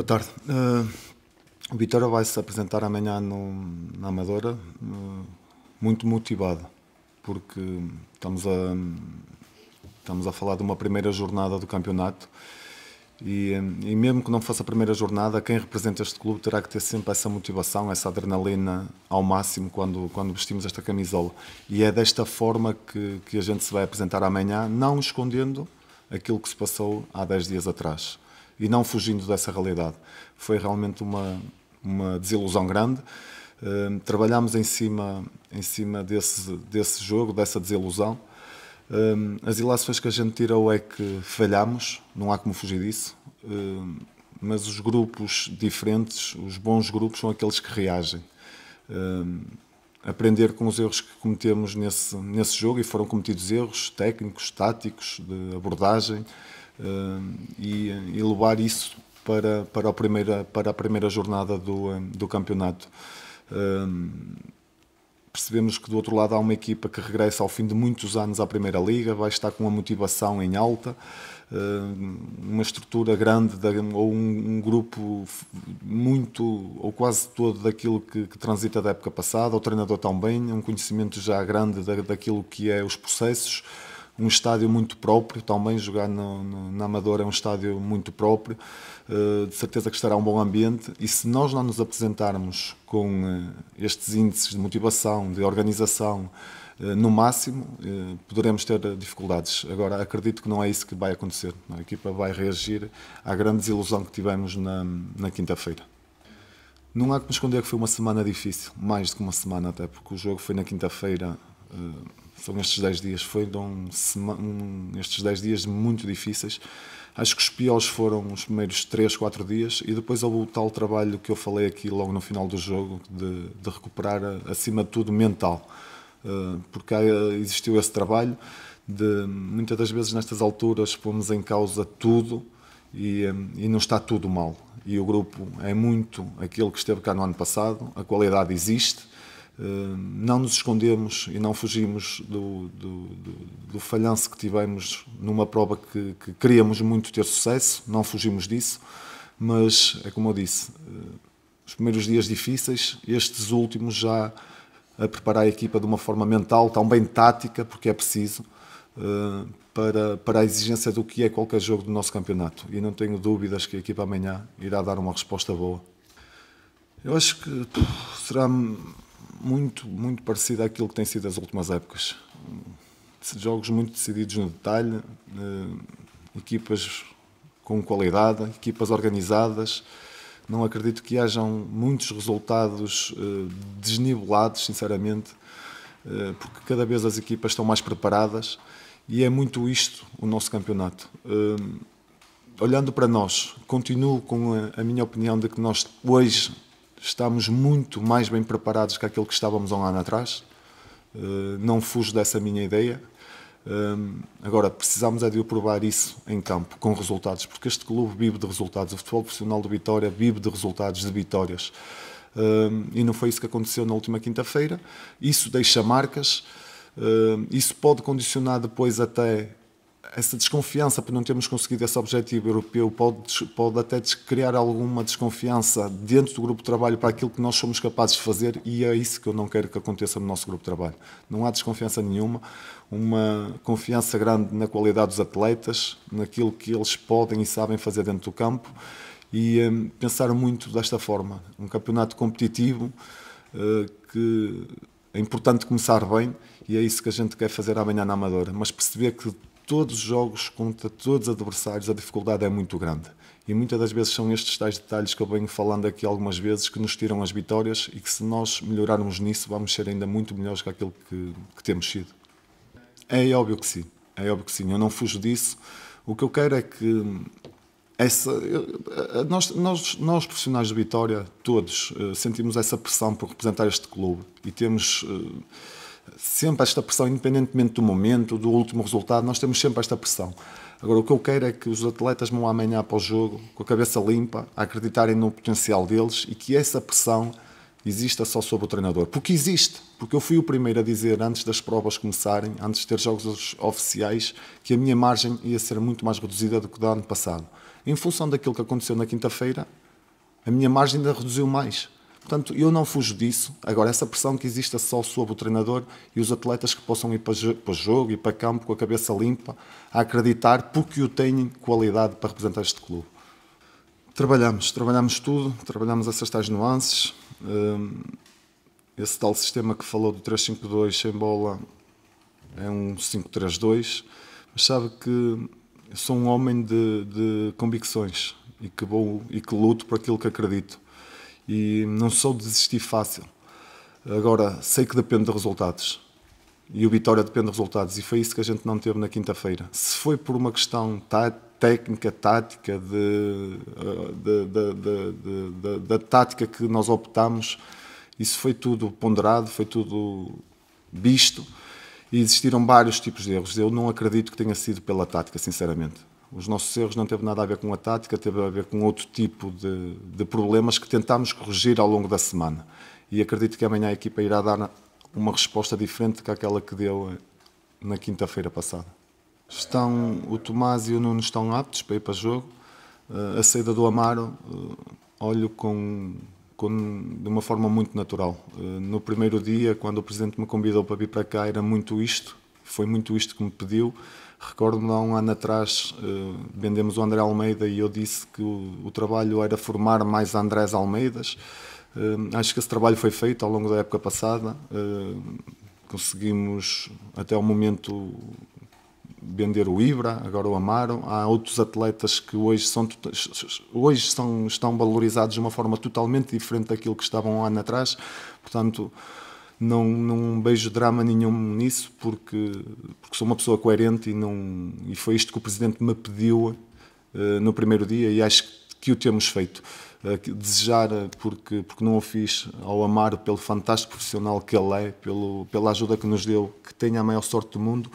Boa tarde. Uh, o Vitória vai se apresentar amanhã no, na Amadora uh, muito motivado, porque estamos a, estamos a falar de uma primeira jornada do campeonato e, e, mesmo que não fosse a primeira jornada, quem representa este clube terá que ter sempre essa motivação, essa adrenalina ao máximo quando, quando vestimos esta camisola. E é desta forma que, que a gente se vai apresentar amanhã, não escondendo aquilo que se passou há 10 dias atrás e não fugindo dessa realidade. Foi realmente uma, uma desilusão grande. Uh, trabalhámos em cima, em cima desse, desse jogo, dessa desilusão. Uh, as ilações que a gente tirou é que falhámos, não há como fugir disso. Uh, mas os grupos diferentes, os bons grupos, são aqueles que reagem. aprender com os erros que cometemos nesse, nesse jogo, e foram cometidos erros técnicos, táticos, de abordagem, e, e levar isso para, para, a, primeira, para a primeira jornada do, do campeonato. Percebemos que do outro lado há uma equipa que regressa ao fim de muitos anos à Primeira Liga, vai estar com uma motivação em alta, uma estrutura grande ou um grupo muito ou quase todo daquilo que, que transita da época passada, o treinador também, um conhecimento já grande daquilo que é os processos um estádio muito próprio, também jogar no, no, na Amadora é um estádio muito próprio, uh, de certeza que estará um bom ambiente e se nós não nos apresentarmos com uh, estes índices de motivação, de organização, eh, no máximo, poderemos ter dificuldades. Agora, acredito que não é isso que vai acontecer. A equipa vai reagir à grande desilusão que tivemos na, na quinta-feira. Não há que me esconder que foi uma semana difícil, mais do que uma semana até, porque o jogo foi na quinta-feira foram estes 10 dias, foram um, estes 10 dias muito difíceis. Acho que os piores foram os primeiros 3, 4 dias e depois houve o tal trabalho que eu falei aqui logo no final do jogo, de, de recuperar, acima de tudo, mental. Eh, porque existiu esse trabalho de, muitas das vezes, nestas alturas, pomos em causa tudo e, eh, e não está tudo mal. E o grupo é muito aquilo que esteve cá no ano passado, a qualidade existe, eh, não nos escondemos e não fugimos do, do, do, do falhanço que tivemos numa prova que, que, queríamos muito ter sucesso, não fugimos disso, mas é como eu disse, eh, os primeiros dias difíceis, estes últimos já a preparar a equipa de uma forma mental, também tática, porque é preciso, eh, para, para a exigência do que é qualquer jogo do nosso campeonato. E não tenho dúvidas que a equipa amanhã irá dar uma resposta boa. Eu acho que será muito, muito parecido àquilo que tem sido as últimas épocas. Jogos muito decididos no detalhe, eh, equipas com qualidade, equipas organizadas. Não acredito que hajam muitos resultados eh, desnivelados, sinceramente, eh, porque cada vez as equipas estão mais preparadas e é muito isto o nosso campeonato. Olhando para nós, continuo com a minha opinião de que nós hoje estamos muito mais bem preparados que aquilo que estávamos há um ano atrás. Eh, não fujo dessa minha ideia. Eh, agora, precisamos é de provar isso em campo, com resultados, porque este clube vive de resultados. O futebol profissional de Vitória vive de resultados, de vitórias. Eh, e não foi isso que aconteceu na última quinta-feira. Isso deixa marcas. Isso pode condicionar depois até essa desconfiança por não termos conseguido esse objetivo europeu pode, pode até criar alguma desconfiança dentro do grupo de trabalho para aquilo que nós somos capazes de fazer e é isso que eu não quero que aconteça no nosso grupo de trabalho. Não há desconfiança nenhuma, uma confiança grande na qualidade dos atletas, naquilo que eles podem e sabem fazer dentro do campo e hum, pensar muito desta forma. Um campeonato competitivo uh, que é importante começar bem e é isso que a gente quer fazer amanhã na Amadora, mas perceber que todos os jogos, contra todos os adversários, a dificuldade é muito grande. E muitas das vezes são estes tais detalhes que eu venho falando aqui algumas vezes que nos tiram as vitórias e que se nós melhorarmos nisso vamos ser ainda muito melhores que aquilo que, que temos sido. É óbvio que sim, é óbvio que sim, eu não fujo disso. O que eu quero é que essa, nós, nós, nós, profissionais de Vitória, todos, eh, sentimos essa pressão por representar este clube e temos eh, sempre esta pressão, independentemente do momento, do último resultado, nós temos sempre esta pressão. Agora, o que eu quero é que os atletas vão amanhã para o jogo com a cabeça limpa, a acreditarem no potencial deles e que essa pressão exista só sobre o treinador. Porque existe. Porque eu fui o primeiro a dizer, antes das provas começarem, antes de ter jogos oficiais, que a minha margem ia ser muito mais reduzida do que do ano passado. Em função daquilo que aconteceu na quinta-feira, a minha margem ainda reduziu mais. Portanto, eu não fujo disso. Agora, essa pressão que existe é só sobre o treinador e os atletas que possam ir para, o jogo e para campo com a cabeça limpa, a acreditar porque o têm qualidade para representar este clube. Trabalhamos, trabalhamos tudo, trabalhamos essas tais nuances. Hum, esse tal sistema que falou do 3-5-2 sem bola é um 5-3-2, mas sabe que sou um homem de, de convicções e que, vou, e que luto por aquilo que acredito e não sou desistir fácil. Agora, sei que depende de resultados e o Vitória depende de resultados e foi isso que a gente não teve na quinta-feira. Se foi por uma questão tá-, técnica, tática, eh, da tática que nós optamos, isso foi tudo ponderado, foi tudo visto e existiram vários tipos de erros. Eu não acredito que tenha sido pela tática, sinceramente. Os nossos erros não teve nada a ver com a tática, teve a ver com outro tipo de, de problemas que tentámos corrigir ao longo da semana. E acredito que amanhã a equipa irá dar uma resposta diferente que aquela que deu eh, na quinta-feira passada. Estão, o Tomás e o Nuno estão aptos para ir para jogo. Eh, a saída do Amaro eh, olho com, com, de uma forma muito natural. No primeiro dia, quando o Presidente me convidou para vir para cá, era muito isto, foi muito isto que me pediu. Recordo-me há um ano atrás eh, vendemos o André Almeida e eu disse que o, o trabalho era formar mais Andrés Almeidas. Eh, acho que esse trabalho foi feito ao longo da época passada. Eh, conseguimos até o momento vender o Ibra, agora o Amaro. Há outros atletas que hoje, são, hoje são, estão valorizados de uma forma totalmente diferente daquilo que estavam há um ano atrás. Portanto, não, não beijo drama nenhum nisso, porque, porque sou uma pessoa coerente e, não, e foi isto que o Presidente me pediu uh, no primeiro dia e acho que o temos feito. Eh, desejar, eh, porque, porque não o fiz, ao amar pelo fantástico profissional que ele é, pelo, pela ajuda que nos deu, que tenha a maior sorte do mundo.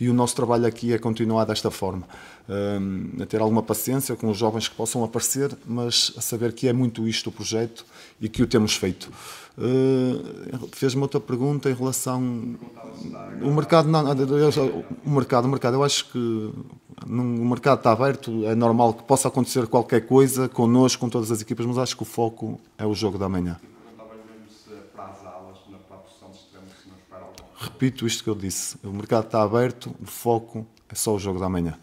E o nosso trabalho aqui é continuar desta forma, um, ehm, a ter alguma paciência com os jovens que possam aparecer, mas a saber que é muito isto o projeto e que o temos feito. Uh, Fez-me outra pergunta em relação o mercado, não, o mercado, o mercado. Eu acho que o mercado está aberto, é normal que possa acontecer qualquer coisa connosco, com todas as equipas, mas acho que o foco é o jogo da manhã. Repito isto que eu disse: o mercado está aberto, o foco é só o jogo da manhã.